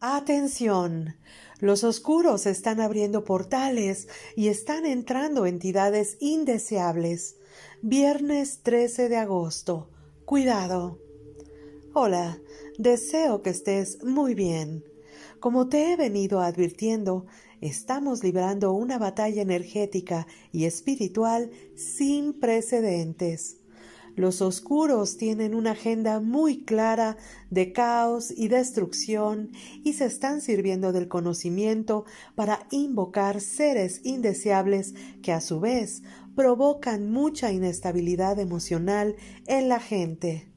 Atención. Los oscuros están abriendo portales y están entrando entidades indeseables. Viernes 13 de agosto. Cuidado. Hola, deseo que estés muy bien. Como te he venido advirtiendo, estamos librando una batalla energética y espiritual sin precedentes. Los oscuros tienen una agenda muy clara de caos y destrucción y se están sirviendo del conocimiento para invocar seres indeseables que a su vez provocan mucha inestabilidad emocional en la gente.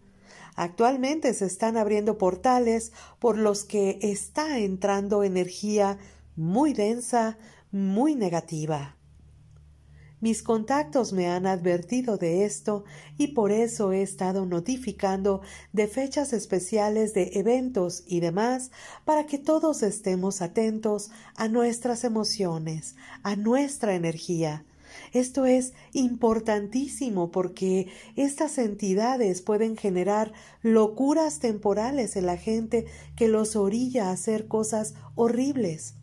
Actualmente se están abriendo portales por los que está entrando energía muy densa, muy negativa. Mis contactos me han advertido de esto y por eso he estado notificando de fechas especiales de eventos y demás para que todos estemos atentos a nuestras emociones, a nuestra energía. Esto es importantísimo porque estas entidades pueden generar locuras temporales en la gente que los orilla a hacer cosas horribles.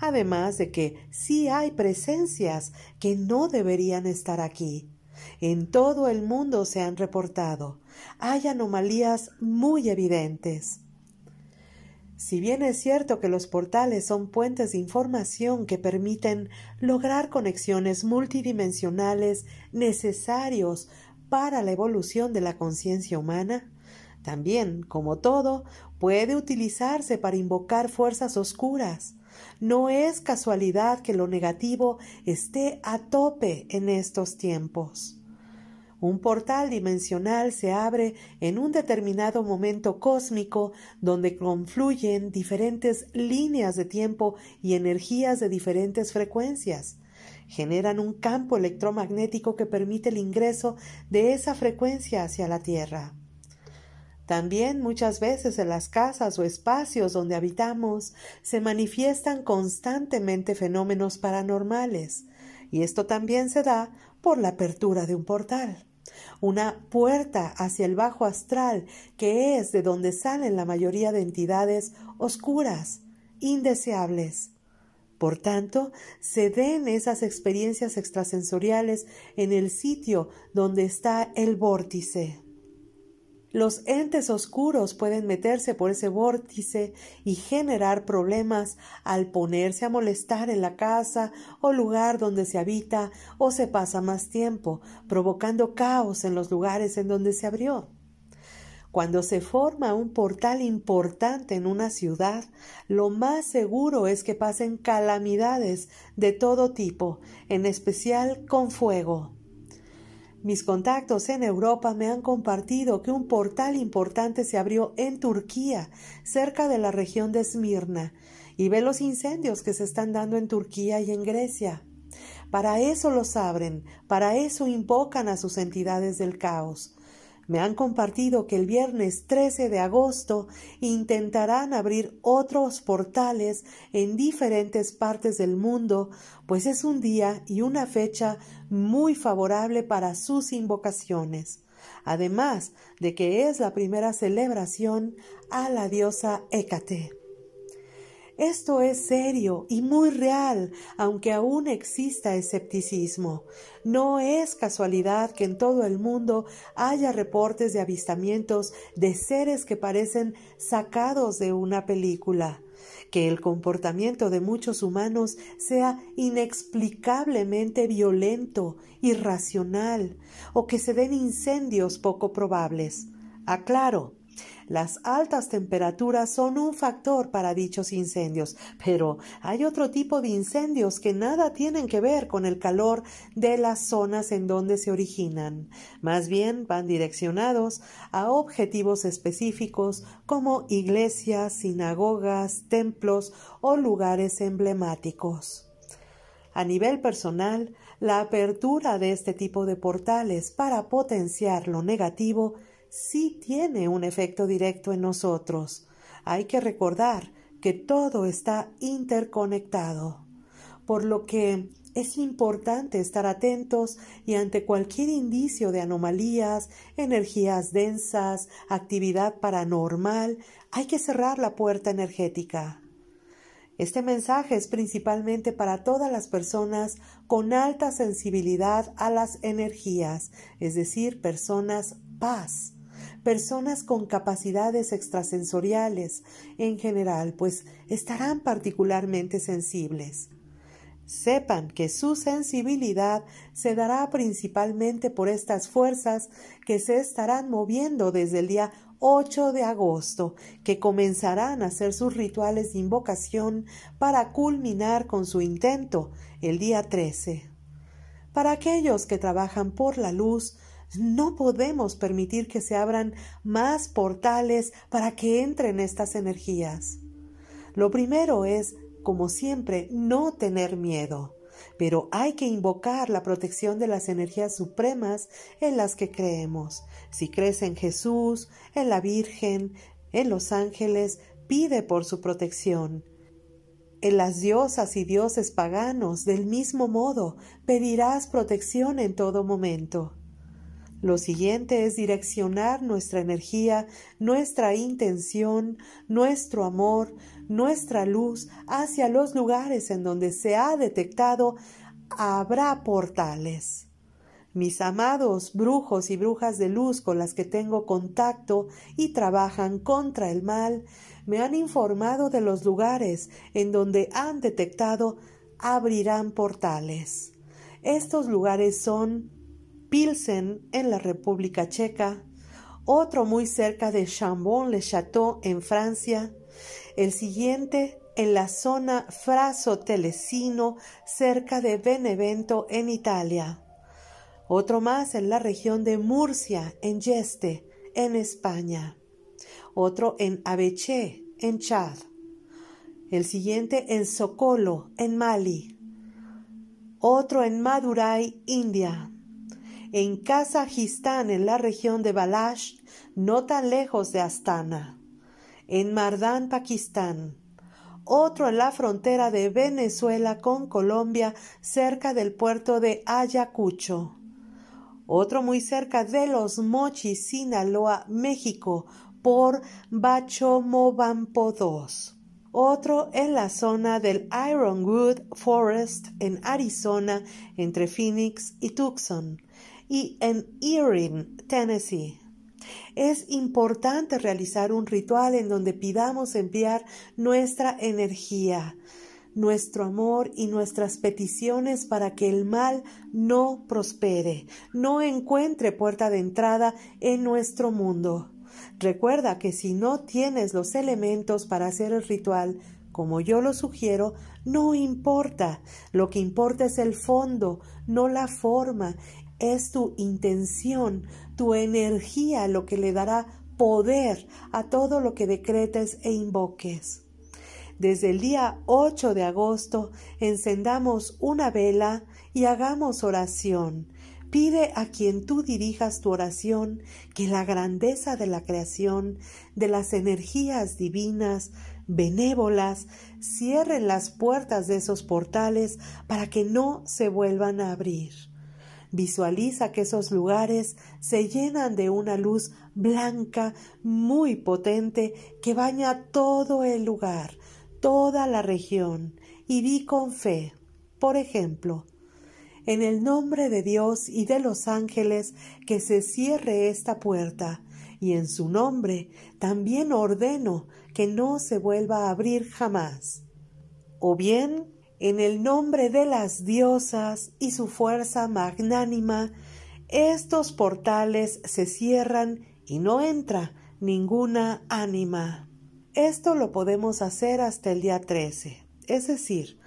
Además de que sí hay presencias que no deberían estar aquí. En todo el mundo se han reportado. Hay anomalías muy evidentes. Si bien es cierto que los portales son puentes de información que permiten lograr conexiones multidimensionales necesarios para la evolución de la conciencia humana, también, como todo, puede utilizarse para invocar fuerzas oscuras, no es casualidad que lo negativo esté a tope en estos tiempos. Un portal dimensional se abre en un determinado momento cósmico donde confluyen diferentes líneas de tiempo y energías de diferentes frecuencias. Generan un campo electromagnético que permite el ingreso de esa frecuencia hacia la Tierra. También muchas veces en las casas o espacios donde habitamos se manifiestan constantemente fenómenos paranormales, y esto también se da por la apertura de un portal, una puerta hacia el bajo astral, que es de donde salen la mayoría de entidades oscuras, indeseables. Por tanto, se den esas experiencias extrasensoriales en el sitio donde está el vórtice. Los entes oscuros pueden meterse por ese vórtice y generar problemas al ponerse a molestar en la casa o lugar donde se habita o se pasa más tiempo, provocando caos en los lugares en donde se abrió. Cuando se forma un portal importante en una ciudad, lo más seguro es que pasen calamidades de todo tipo, en especial con fuego. Mis contactos en Europa me han compartido que un portal importante se abrió en Turquía, cerca de la región de Esmirna, y ve los incendios que se están dando en Turquía y en Grecia. Para eso los abren, para eso invocan a sus entidades del caos. Me han compartido que el viernes 13 de agosto intentarán abrir otros portales en diferentes partes del mundo, pues es un día y una fecha muy favorable para sus invocaciones, además de que es la primera celebración a la diosa Hécate. Esto es serio y muy real, aunque aún exista escepticismo. No es casualidad que en todo el mundo haya reportes de avistamientos de seres que parecen sacados de una película que el comportamiento de muchos humanos sea inexplicablemente violento, irracional, o que se den incendios poco probables. Aclaro, las altas temperaturas son un factor para dichos incendios, pero hay otro tipo de incendios que nada tienen que ver con el calor de las zonas en donde se originan. Más bien van direccionados a objetivos específicos como iglesias, sinagogas, templos o lugares emblemáticos. A nivel personal, la apertura de este tipo de portales para potenciar lo negativo sí tiene un efecto directo en nosotros. Hay que recordar que todo está interconectado, por lo que es importante estar atentos y ante cualquier indicio de anomalías, energías densas, actividad paranormal, hay que cerrar la puerta energética. Este mensaje es principalmente para todas las personas con alta sensibilidad a las energías, es decir, personas paz personas con capacidades extrasensoriales en general, pues estarán particularmente sensibles. Sepan que su sensibilidad se dará principalmente por estas fuerzas que se estarán moviendo desde el día 8 de agosto, que comenzarán a hacer sus rituales de invocación para culminar con su intento el día 13. Para aquellos que trabajan por la luz, no podemos permitir que se abran más portales para que entren estas energías. Lo primero es, como siempre, no tener miedo, pero hay que invocar la protección de las energías supremas en las que creemos. Si crees en Jesús, en la Virgen, en los ángeles, pide por su protección. En las diosas y dioses paganos, del mismo modo, pedirás protección en todo momento. Lo siguiente es direccionar nuestra energía, nuestra intención, nuestro amor, nuestra luz hacia los lugares en donde se ha detectado habrá portales. Mis amados brujos y brujas de luz con las que tengo contacto y trabajan contra el mal, me han informado de los lugares en donde han detectado abrirán portales. Estos lugares son Pilsen, en la República Checa, otro muy cerca de Chambon-le-Château, en Francia, el siguiente en la zona Fraso-Telesino, cerca de Benevento, en Italia, otro más en la región de Murcia, en Yeste, en España, otro en Abeche, en Chad, el siguiente en Socolo, en Mali, otro en Madurai, India, en Kazajistán, en la región de Balash, no tan lejos de Astana, en Mardán, Pakistán, otro en la frontera de Venezuela con Colombia, cerca del puerto de Ayacucho, otro muy cerca de Los Mochis, Sinaloa, México, por Bachomobampo II otro en la zona del Ironwood Forest en Arizona entre Phoenix y Tucson, y en Erin, Tennessee. Es importante realizar un ritual en donde pidamos enviar nuestra energía, nuestro amor y nuestras peticiones para que el mal no prospere, no encuentre puerta de entrada en nuestro mundo. Recuerda que si no tienes los elementos para hacer el ritual, como yo lo sugiero, no importa. Lo que importa es el fondo, no la forma, es tu intención, tu energía lo que le dará poder a todo lo que decretes e invoques. Desde el día 8 de agosto encendamos una vela y hagamos oración. Pide a quien tú dirijas tu oración que la grandeza de la creación, de las energías divinas, benévolas, cierren las puertas de esos portales para que no se vuelvan a abrir. Visualiza que esos lugares se llenan de una luz blanca muy potente que baña todo el lugar, toda la región, y di con fe. Por ejemplo, en el nombre de Dios y de los ángeles que se cierre esta puerta, y en su nombre también ordeno que no se vuelva a abrir jamás. O bien, en el nombre de las diosas y su fuerza magnánima, estos portales se cierran y no entra ninguna ánima. Esto lo podemos hacer hasta el día 13, es decir,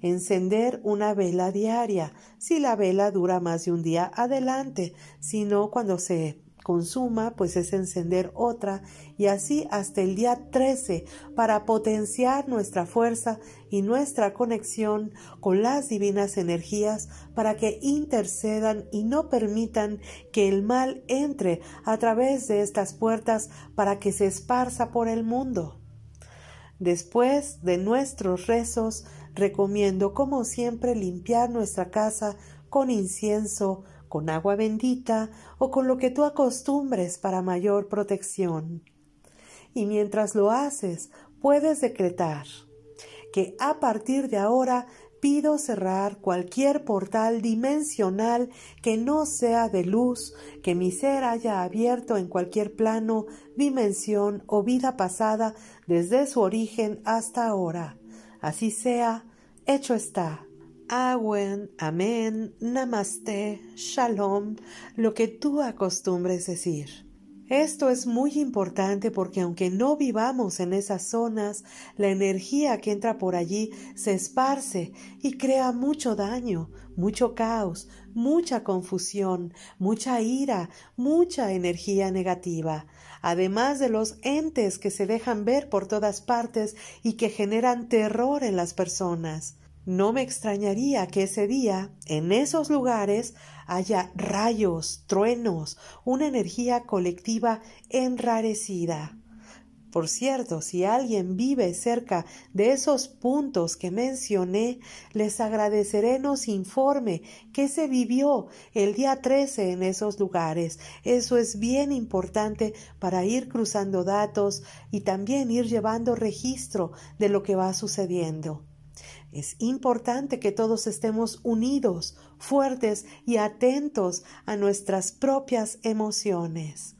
encender una vela diaria. Si la vela dura más de un día, adelante, sino cuando se consuma, pues es encender otra y así hasta el día 13 para potenciar nuestra fuerza y nuestra conexión con las divinas energías para que intercedan y no permitan que el mal entre a través de estas puertas para que se esparza por el mundo. Después de nuestros rezos, recomiendo como siempre limpiar nuestra casa con incienso, con agua bendita o con lo que tú acostumbres para mayor protección. Y mientras lo haces, puedes decretar que a partir de ahora pido cerrar cualquier portal dimensional que no sea de luz, que mi ser haya abierto en cualquier plano, dimensión o vida pasada desde su origen hasta ahora. Así sea, hecho está. Awen, amén, namaste, shalom, lo que tú acostumbres decir. Esto es muy importante porque aunque no vivamos en esas zonas, la energía que entra por allí se esparce y crea mucho daño, mucho caos, mucha confusión, mucha ira, mucha energía negativa, además de los entes que se dejan ver por todas partes y que generan terror en las personas. No me extrañaría que ese día, en esos lugares, haya rayos, truenos, una energía colectiva enrarecida. Por cierto, si alguien vive cerca de esos puntos que mencioné, les agradeceré nos informe que se vivió el día 13 en esos lugares. Eso es bien importante para ir cruzando datos y también ir llevando registro de lo que va sucediendo. Es importante que todos estemos unidos, fuertes y atentos a nuestras propias emociones.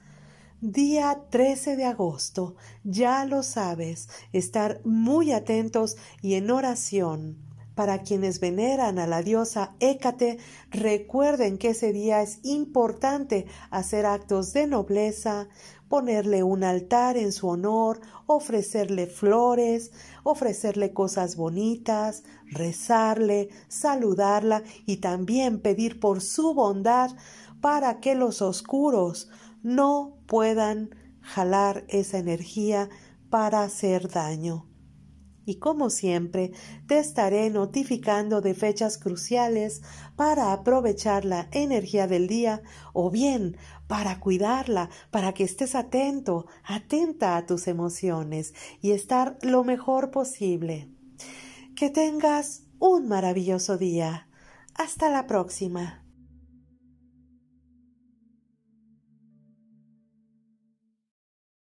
Día 13 de agosto, ya lo sabes, estar muy atentos y en oración para quienes veneran a la diosa Hécate, recuerden que ese día es importante hacer actos de nobleza, ponerle un altar en su honor, ofrecerle flores, ofrecerle cosas bonitas, rezarle, saludarla y también pedir por su bondad para que los oscuros no puedan jalar esa energía para hacer daño y como siempre te estaré notificando de fechas cruciales para aprovechar la energía del día o bien para cuidarla, para que estés atento, atenta a tus emociones y estar lo mejor posible. Que tengas un maravilloso día. Hasta la próxima.